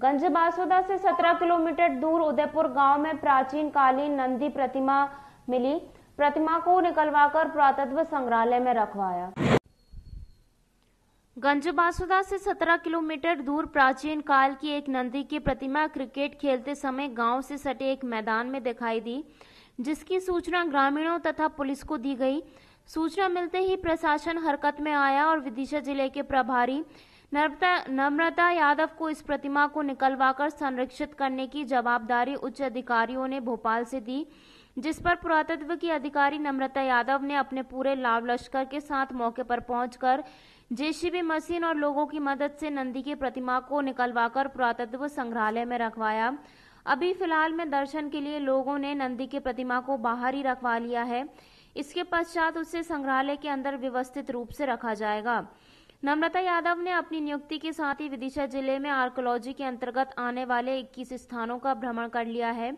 गंज बासुदा से 17 किलोमीटर दूर उदयपुर गांव में प्राचीन कालीन नंदी प्रतिमा मिली प्रतिमा को निकलवाकर पुरातत्व संग्रहालय में रखवाया गंज बासुदा से 17 किलोमीटर दूर प्राचीन काल की एक नंदी की प्रतिमा क्रिकेट खेलते समय गांव से सटे एक मैदान में दिखाई दी जिसकी सूचना ग्रामीणों तथा पुलिस को दी गई सूचना मिलते ही प्रशासन हरकत में आया और विदिशा जिले के प्रभारी नम्रता यादव को इस प्रतिमा को निकलवाकर संरक्षित करने की जवाबदारी उच्च अधिकारियों ने भोपाल से दी जिस पर पुरातत्व की अधिकारी नम्रता यादव ने अपने पूरे लाभ लश्कर के साथ मौके पर पहुंचकर जेसीबी मशीन और लोगों की मदद से नंदी की प्रतिमा को निकलवाकर पुरातत्व संग्रहालय में रखवाया अभी फिलहाल में दर्शन के लिए लोगों ने नंदी की प्रतिमा को बाहर ही रखवा लिया है इसके पश्चात उसे संग्रहालय के अंदर व्यवस्थित रूप से रखा जाएगा नम्रता यादव ने अपनी नियुक्ति के साथ ही विदिशा जिले में आर्कोलॉजी के अंतर्गत आने वाले 21 स्थानों का भ्रमण कर लिया है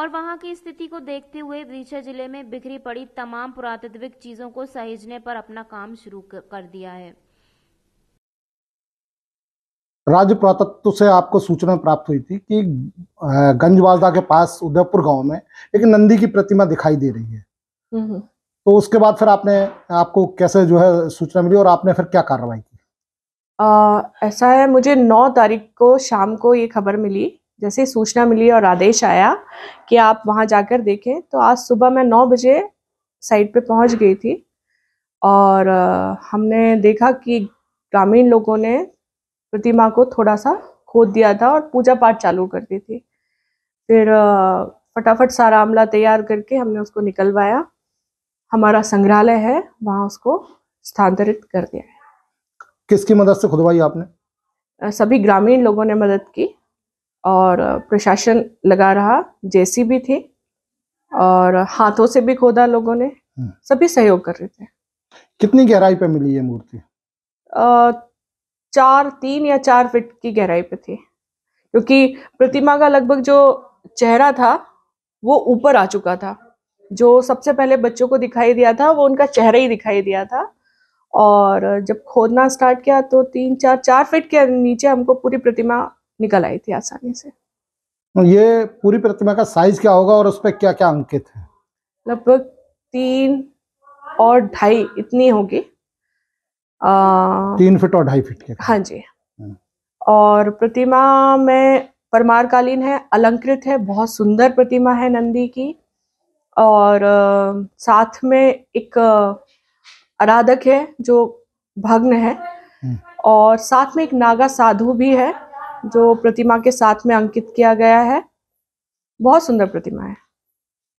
और वहां की स्थिति को देखते हुए विदिशा जिले में बिखरी पड़ी तमाम पुरातत्विक चीजों को सहेजने पर अपना काम शुरू कर दिया है राज्य पुरातत्व से आपको सूचना प्राप्त हुई थी कि गंजवाजदा के पास उदयपुर गांव में एक नंदी की प्रतिमा दिखाई दे रही है हम्म, हम्म। तो उसके बाद फिर आपने आपको कैसे जो है सूचना मिली और आपने फिर क्या कार्रवाई की आ, ऐसा है मुझे नौ तारीख को शाम को ये खबर मिली जैसे सूचना मिली और आदेश आया कि आप वहाँ जाकर देखें तो आज सुबह मैं नौ बजे साइट पे पहुँच गई थी और हमने देखा कि ग्रामीण लोगों ने प्रतिमा को थोड़ा सा खोद दिया था और पूजा पाठ चालू कर दी थी फिर फटाफट सारा आमला तैयार करके हमने उसको निकलवाया हमारा संग्रहालय है वहाँ उसको स्थानांतरित कर दिया है किसकी मदद से खुदवाई आपने सभी ग्रामीण लोगों ने मदद की और प्रशासन लगा रहा जेसी भी थी और हाथों से भी खोदा लोगों ने हम्म। सभी सहयोग कर रहे थे कितनी गहराई पे मिली ये मूर्ति चार तीन या चार फीट की गहराई पे थी क्योंकि प्रतिमा का लगभग जो चेहरा था वो ऊपर आ चुका था जो सबसे पहले बच्चों को दिखाई दिया था वो उनका चेहरा ही दिखाई दिया था और जब खोदना स्टार्ट किया तो तीन चार चार फीट के नीचे हमको पूरी प्रतिमा निकल आई थी आसानी से तो ये पूरी प्रतिमा का साइज क्या होगा और उस पर क्या क्या अंकित है लगभग तीन और ढाई इतनी होगी तीन फीट और ढाई फीट के हाँ जी हम्म। और प्रतिमा में परमार कालीन है अलंकृत है बहुत सुंदर प्रतिमा है नंदी की और साथ में एक आराधक है जो भग्न है हम्म। और साथ में एक नागा साधु भी है जो प्रतिमा के साथ में अंकित किया गया है बहुत सुंदर प्रतिमा है